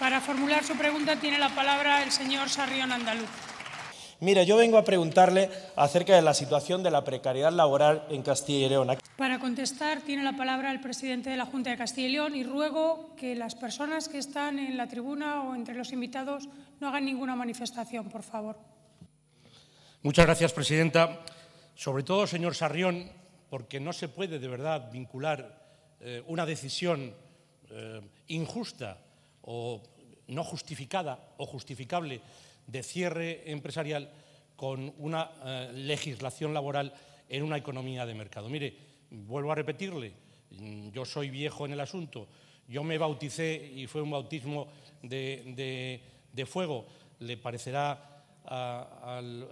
Para formular su pregunta tiene la palabra el señor Sarrión Andaluz. Mira, yo vengo a preguntarle acerca de la situación de la precariedad laboral en Castilla y León. Para contestar tiene la palabra el presidente de la Junta de Castilla y León y ruego que las personas que están en la tribuna o entre los invitados no hagan ninguna manifestación, por favor. Muchas gracias, presidenta. Sobre todo, señor Sarrión, porque no se puede de verdad vincular eh, una decisión eh, injusta o no justificada o justificable de cierre empresarial con una eh, legislación laboral en una economía de mercado. Mire, vuelvo a repetirle, mm, yo soy viejo en el asunto, yo me bauticé y fue un bautismo de, de fuego. Le parecerá al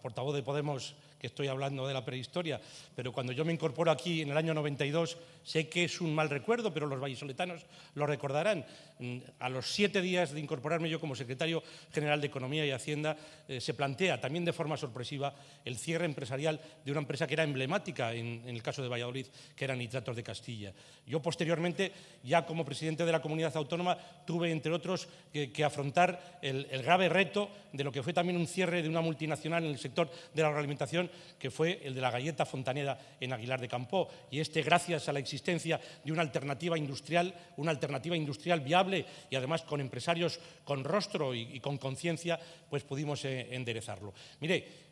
portavoz de Podemos que estoy hablando de la prehistoria, pero cuando yo me incorporo aquí en el año 92, sé que es un mal recuerdo, pero los vallisoletanos lo recordarán. Mm, a los siete días de incorporarme yo como secretario general de Economía y Hacienda, eh, se plantea también de forma sorpresiva el cierre empresarial de una empresa que era emblemática en, el caso de Valladolid, que era Nitratos de Castilla. Yo posteriormente, ya como presidente de la comunidad autónoma, tuve, entre otros, que, afrontar el, el grave reto de lo que fue también un cierre de una multinacional en el sector de la agroalimentación que fue el de la galleta Fontaneda en Aguilar de Campó. Y este, gracias a la existencia de una alternativa industrial, una alternativa industrial viable y además con empresarios con rostro y, con conciencia, pues pudimos eh, enderezarlo. Mire,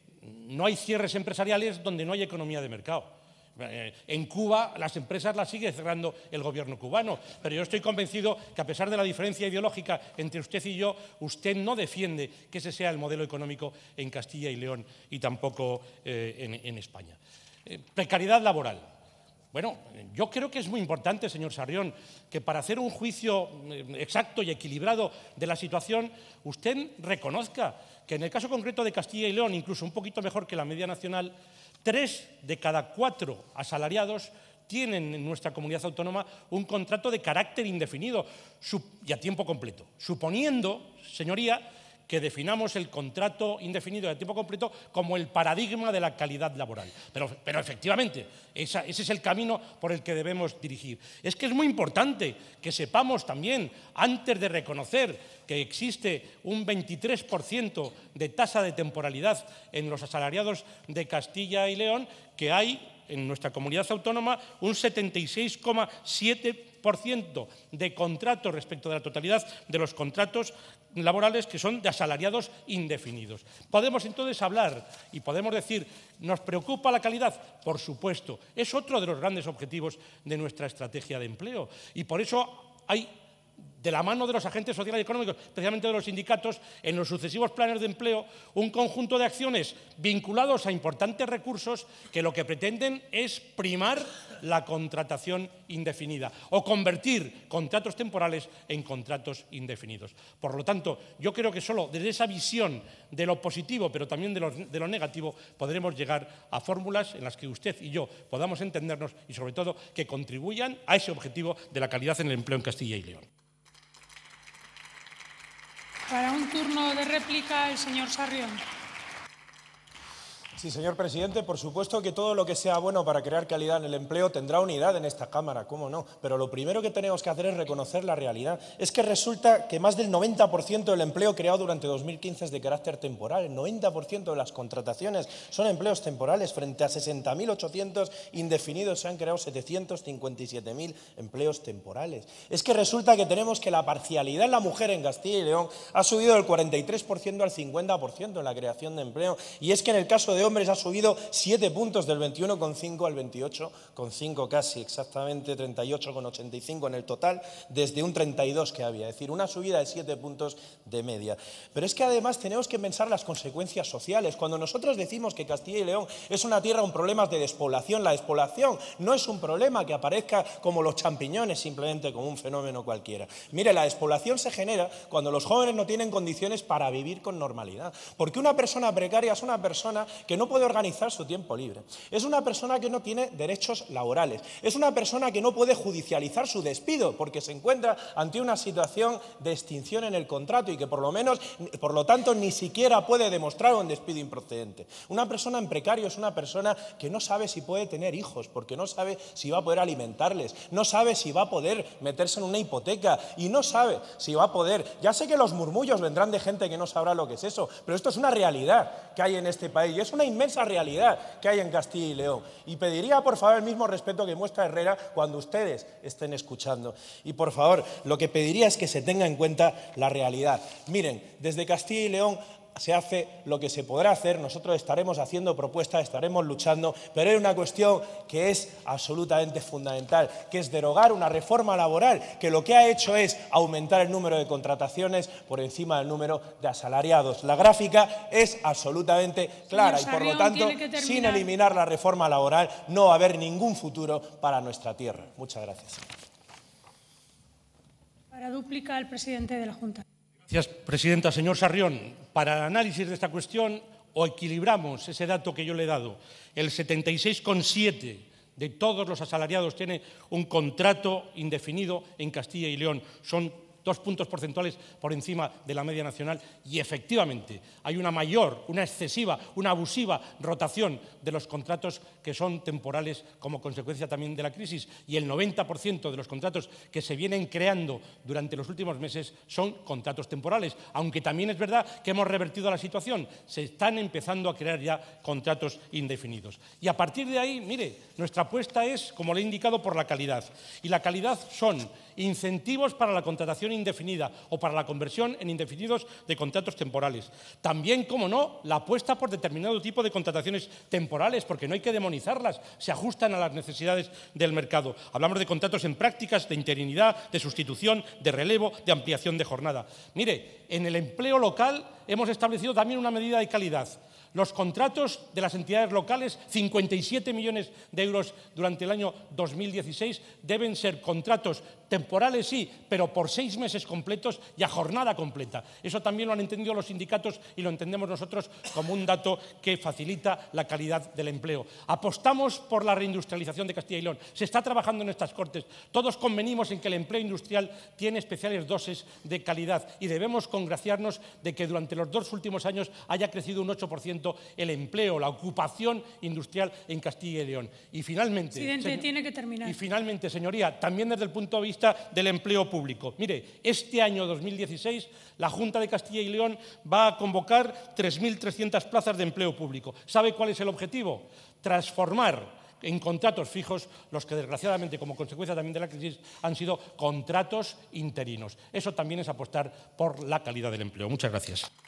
no hay cierres empresariales donde no hay economía de mercado. Eh, en Cuba las empresas las sigue cerrando el gobierno cubano, pero yo estoy convencido que a pesar de la diferencia ideológica entre usted y yo, usted no defiende que ese sea el modelo económico en Castilla y León y tampoco eh, en, España. Eh, precariedad laboral. Bueno, yo creo que es muy importante, señor Sarrión, que para hacer un juicio exacto y equilibrado de la situación, usted reconozca que en el caso concreto de Castilla y León, incluso un poquito mejor que la media nacional, Tres de cada cuatro asalariados tienen en nuestra comunidad autónoma un contrato de carácter indefinido y a tiempo completo, suponiendo, señoría, que definamos el contrato indefinido de tiempo completo como el paradigma de la calidad laboral. Pero, pero efectivamente, ese es el camino por el que debemos dirigir. Es que es muy importante que sepamos también, antes de reconocer que existe un 23% de tasa de temporalidad en los asalariados de Castilla y León, que hay en nuestra comunidad autónoma un 76,7% de contratos respecto de la totalidad de los contratos laborales que son de asalariados indefinidos. Podemos entonces hablar y podemos decir, ¿nos preocupa la calidad? Por supuesto, es otro de los grandes objetivos de nuestra estrategia de empleo y por eso hay de la mano de los agentes sociales y económicos, especialmente de los sindicatos, en los sucesivos planes de empleo, un conjunto de acciones vinculados a importantes recursos que lo que pretenden es primar la contratación indefinida o convertir contratos temporales en contratos indefinidos. Por lo tanto, yo creo que solo desde esa visión de lo positivo, pero también de lo, negativo, podremos llegar a fórmulas en las que usted y yo podamos entendernos y, sobre todo, que contribuyan a ese objetivo de la calidad en el empleo en Castilla y León. Para un turno de réplica, el señor Sarrión. Sí, señor presidente, por supuesto que todo lo que sea bueno para crear calidad en el empleo tendrá unidad en esta Cámara, cómo no. Pero lo primero que tenemos que hacer es reconocer la realidad. Es que resulta que más del 90% del empleo creado durante 2015 es de carácter temporal. El 90% de las contrataciones son empleos temporales. Frente a 60.800 indefinidos se han creado 757.000 empleos temporales. Es que resulta que tenemos que la parcialidad en la mujer en Castilla y León ha subido del 43% al 50% en la creación de empleo. Y es que en el caso de hombres ha subido 7 puntos del 21,5 al 28,5 casi, exactamente 38,85 en el total, desde un 32 que había, es decir, una subida de 7 puntos de media. Pero es que además tenemos que pensar las consecuencias sociales. Cuando nosotros decimos que Castilla y León es una tierra con problemas de despoblación, la despoblación no es un problema que aparezca como los champiñones, simplemente como un fenómeno cualquiera. Mire, la despoblación se genera cuando los jóvenes no tienen condiciones para vivir con normalidad. Porque una persona precaria es una persona que no puede organizar su tiempo libre. Es una persona que no tiene derechos laborales. Es una persona que no puede judicializar su despido porque se encuentra ante una situación de extinción en el contrato y que por lo menos, por lo tanto, ni siquiera puede demostrar un despido improcedente. Una persona en precario es una persona que no sabe si puede tener hijos porque no sabe si va a poder alimentarles, no sabe si va a poder meterse en una hipoteca y no sabe si va a poder. Ya sé que los murmullos vendrán de gente que no sabrá lo que es eso, pero esto es una realidad que hay en este país y es una inmensa realidad que hay en Castilla y León. Y pediría, por favor, el mismo respeto que muestra Herrera cuando ustedes estén escuchando. Y, por favor, lo que pediría es que se tenga en cuenta la realidad. Miren, desde Castilla y León se hace lo que se podrá hacer, nosotros estaremos haciendo propuestas, estaremos luchando, pero hay una cuestión que es absolutamente fundamental, que es derogar una reforma laboral que lo que ha hecho es aumentar el número de contrataciones por encima del número de asalariados. La gráfica es absolutamente clara y por lo tanto, sin eliminar la reforma laboral no va a haber ningún futuro para nuestra tierra. Muchas gracias. Para duplica el presidente de la Junta. Gracias, Presidenta. Señor Sarrión, para el análisis de esta cuestión o equilibramos ese dato que yo le he dado. El 76,7 de todos los asalariados tiene un contrato indefinido en Castilla y León. Son dos puntos porcentuales por encima de la media nacional y efectivamente hay una mayor, una excesiva, una abusiva rotación de los contratos que son temporales como consecuencia también de la crisis y el 90% de los contratos que se vienen creando durante los últimos meses son contratos temporales, aunque también es verdad que hemos revertido la situación, se están empezando a crear ya contratos indefinidos. Y a partir de ahí, mire, nuestra apuesta es, como le he indicado, por la calidad. Y la calidad son incentivos para la contratación indefinida o para la conversión en indefinidos de contratos temporales. También, como no, la apuesta por determinado tipo de contrataciones temporales, porque no hay que demonizarlas, se ajustan a las necesidades del mercado. Hablamos de contratos en prácticas, de interinidad, de sustitución, de relevo, de ampliación de jornada. Mire, en el empleo local hemos establecido también una medida de calidad los contratos de las entidades locales, 57 millones de euros durante el año 2016, deben ser contratos temporales sí, pero por seis meses completos y a jornada completa. Eso también lo han entendido los sindicatos y lo entendemos nosotros como un dato que facilita la calidad del empleo. Apostamos por la reindustrialización de Castilla y León. Se está trabajando en estas Cortes. Todos convenimos en que el empleo industrial tiene especiales dosis de calidad y debemos congraciarnos de que durante los dos últimos años haya crecido un 8% el empleo, la ocupación industrial en Castilla y León. Y finalmente, y finalmente, señoría, también desde el punto de vista del empleo público. Mire, este año 2016 la Junta de Castilla y León va a convocar 3.300 plazas de empleo público. ¿Sabe cuál es el objetivo? Transformar en contratos fijos, los que desgraciadamente, como consecuencia también de la crisis, han sido contratos interinos. Eso también es apostar por la calidad del empleo. Muchas gracias.